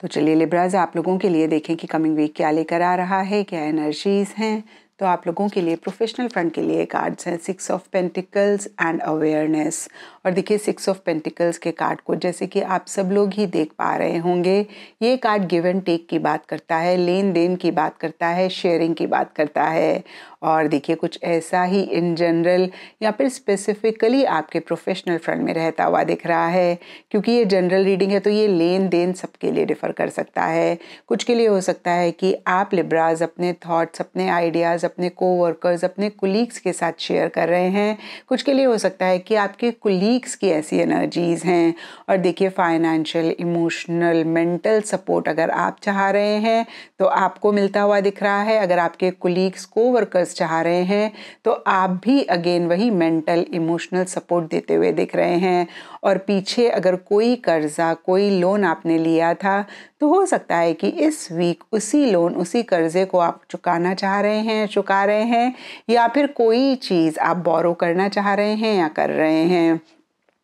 तो चलिए लिब्राज आप लोगों के लिए देखें कि कमिंग वीक क्या लेकर आ रहा है क्या एनर्जीज हैं तो आप लोगों के लिए प्रोफेशनल फ्रंट के लिए कार्ड्स हैं six of pentacles and awareness और देखिए सिक्स ऑफ पेंटिकल्स के कार्ड को जैसे कि आप सब लोग ही देख पा रहे होंगे ये कार्ड गिव एंड टेक की बात करता है लेन देन की बात करता है शेयरिंग की बात करता है और देखिए कुछ ऐसा ही इन जनरल या फिर स्पेसिफिकली आपके प्रोफेशनल फ्रंट में रहता हुआ दिख रहा है क्योंकि ये जनरल रीडिंग है तो ये लेन देन सबके लिए डिफ़र कर सकता है कुछ के लिए हो सकता है कि आप लिब्राज अपने थाट्स अपने आइडियाज़ अपने कोवर्कर्स अपने कुलीग्स के साथ शेयर कर रहे हैं कुछ के लिए हो सकता है कि आपके कुलीग्स की ऐसी एनर्जीज़ हैं और देखिए फाइनेंशियल इमोशनल मेंटल सपोर्ट अगर आप चाह रहे हैं तो आपको मिलता हुआ दिख रहा है अगर आपके कुलीग्स कोवर्कर्स चाह रहे हैं तो आप भी अगेन वही मेंटल इमोशनल सपोर्ट देते हुए दिख रहे हैं और पीछे अगर कोई कर्ज़ा कोई लोन आपने लिया था तो हो सकता है कि इस वीक उसी लोन उसी कर्ज़े को आप चुकाना चाह रहे हैं चुका रहे हैं या फिर कोई चीज़ आप बोरो करना चाह रहे हैं या कर रहे हैं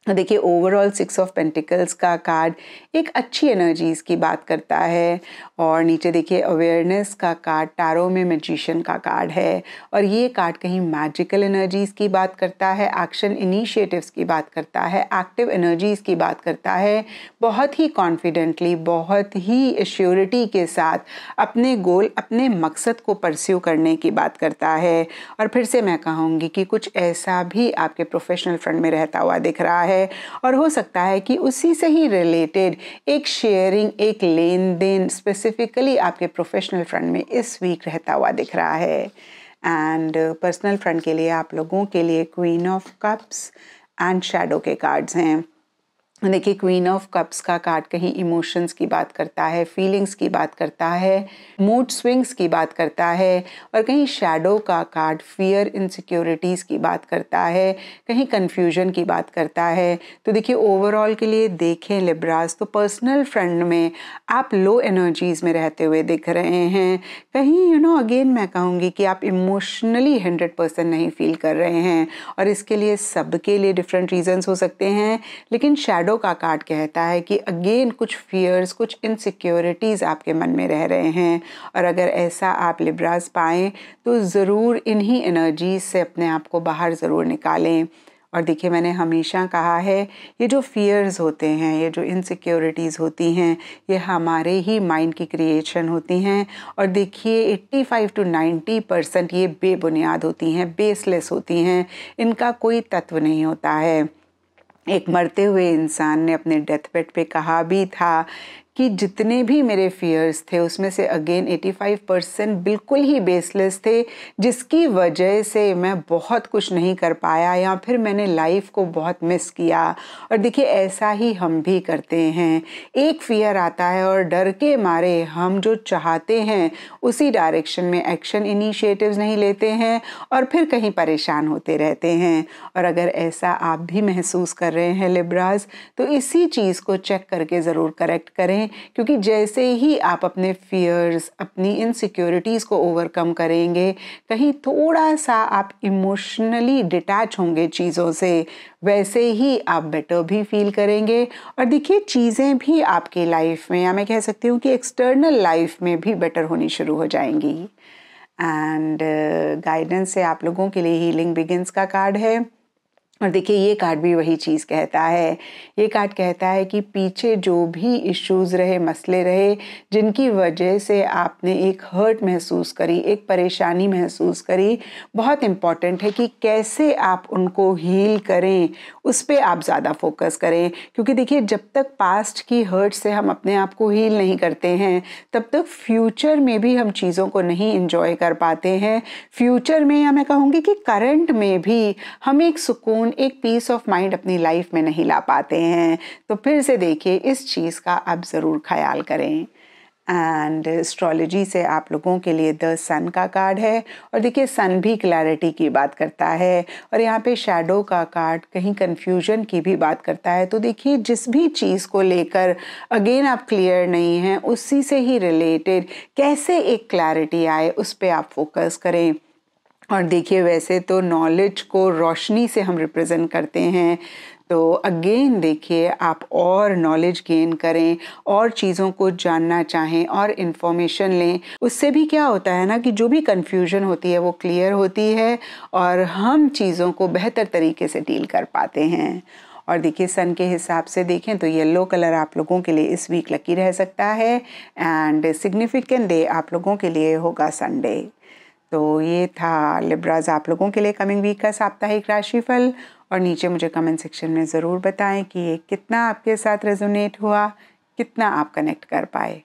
देखिए ओवरऑल सिक्स ऑफ पेंटिकल्स का कार्ड एक अच्छी एनर्जीज की बात करता है और नीचे देखिए अवेयरनेस का कार्ड टारो में मैजिशियन का कार्ड है और ये कार्ड कहीं मैजिकल एनर्जीज की बात करता है एक्शन इनिशिएटिव्स की बात करता है एक्टिव एनर्जीज की बात करता है बहुत ही कॉन्फिडेंटली बहुत ही श्योरिटी के साथ अपने गोल अपने मकसद को परस्यू करने की बात करता है और फिर से मैं कहूँगी कि कुछ ऐसा भी आपके प्रोफेशनल फ्रंट में रहता हुआ दिख रहा है है और हो सकता है कि उसी से ही रिलेटेड एक शेयरिंग एक लेन देन स्पेसिफिकली आपके प्रोफेशनल फ्रंट में इस वीक रहता हुआ दिख रहा है एंड पर्सनल फ्रंट के लिए आप लोगों के लिए queen of cups and shadow के कार्ड्स हैं देखिए क्वीन ऑफ कप्स का कार्ड कहीं इमोशंस की बात करता है फीलिंग्स की बात करता है मूड स्विंग्स की बात करता है और कहीं शैडो का कार्ड फियर इनसिक्योरिटीज़ की बात करता है कहीं कन्फ्यूजन की बात करता है तो देखिए ओवरऑल के लिए देखें लिब्रास तो पर्सनल फ्रेंड में आप लो एनर्जीज़ में रहते हुए दिख रहे हैं कहीं यू नो अगेन मैं कहूँगी कि आप इमोशनली हंड्रेड परसेंट नहीं फील कर रहे हैं और इसके लिए सबके लिए डिफरेंट रीजन्स हो सकते हैं लेकिन शैडो बड़ों का कार्ड कहता है कि अगेन कुछ फियर्स कुछ इनसिक्योरिटीज़ आपके मन में रह रहे हैं और अगर ऐसा आप लिब्रास पाएं तो ज़रूर इन्हीं एनर्जीज से अपने आप को बाहर ज़रूर निकालें और देखिए मैंने हमेशा कहा है ये जो फियर्स होते हैं ये जो इनसिक्योरिटीज़ होती हैं ये हमारे ही माइंड की क्रिएशन होती हैं और देखिए 85 टू 90 परसेंट ये बेबुनियाद होती हैं बेसलेस होती हैं इनका कोई तत्व नहीं होता है एक मरते हुए इंसान ने अपने डेथ बेड पे कहा भी था कि जितने भी मेरे फियर्स थे उसमें से अगेन 85 परसेंट बिल्कुल ही बेसलेस थे जिसकी वजह से मैं बहुत कुछ नहीं कर पाया या फिर मैंने लाइफ को बहुत मिस किया और देखिए ऐसा ही हम भी करते हैं एक फियर आता है और डर के मारे हम जो चाहते हैं उसी डायरेक्शन में एक्शन इनिशिएटिव्स नहीं लेते हैं और फिर कहीं परेशान होते रहते हैं और अगर ऐसा आप भी महसूस कर रहे हैं लिब्राज तो इसी चीज़ को चेक करके ज़रूर करेक्ट करें हैं क्योंकि जैसे ही आप अपने फियर्स अपनी इनसिक्योरिटीज़ को ओवरकम करेंगे कहीं थोड़ा सा आप इमोशनली डिटैच होंगे चीज़ों से वैसे ही आप बेटर भी फील करेंगे और देखिए चीज़ें भी आपकी लाइफ में या मैं कह सकती हूँ कि एक्सटर्नल लाइफ में भी बेटर होनी शुरू हो जाएंगी एंड गाइडेंस uh, से आप लोगों के लिए हीलिंग बिगिनस का कार्ड है और देखिए ये कार्ड भी वही चीज़ कहता है ये कार्ड कहता है कि पीछे जो भी इश्यूज रहे मसले रहे जिनकी वजह से आपने एक हर्ट महसूस करी एक परेशानी महसूस करी बहुत इम्पॉर्टेंट है कि कैसे आप उनको हील करें उस पर आप ज़्यादा फोकस करें क्योंकि देखिए जब तक पास्ट की हर्ट से हम अपने आप को हील नहीं करते हैं तब तक फ्यूचर में भी हम चीज़ों को नहीं इन्जॉय कर पाते हैं फ्यूचर में या मैं कहूँगी कि करंट में भी हम एक सुकून एक पीस ऑफ माइंड अपनी लाइफ में नहीं ला पाते हैं तो फिर से देखिए इस चीज़ का आप ज़रूर ख्याल करें एंड एस्ट्रोलॉजी से आप लोगों के लिए द सन का कार्ड है और देखिए सन भी क्लैरिटी की बात करता है और यहाँ पे शेडो का कार्ड कहीं कन्फ्यूजन की भी बात करता है तो देखिए जिस भी चीज़ को लेकर अगेन आप क्लियर नहीं हैं उसी से ही रिलेटेड कैसे एक क्लैरिटी आए उस पर आप फोकस करें और देखिए वैसे तो नॉलेज को रोशनी से हम रिप्रेजेंट करते हैं तो अगेन देखिए आप और नॉलेज गेन करें और चीज़ों को जानना चाहें और इन्फॉर्मेशन लें उससे भी क्या होता है ना कि जो भी कन्फ्यूजन होती है वो क्लियर होती है और हम चीज़ों को बेहतर तरीके से डील कर पाते हैं और देखिए सन के हिसाब से देखें तो येलो कलर आप लोगों के लिए इस वीक लकी रह सकता है एंड सिग्निफिकेंट डे आप लोगों के लिए होगा संडे तो ये था लिब्राज आप लोगों के लिए कमिंग वीक का साप्ताहिक राशिफल और नीचे मुझे कमेंट सेक्शन में ज़रूर बताएं कि ये कितना आपके साथ रेजोनेट हुआ कितना आप कनेक्ट कर पाए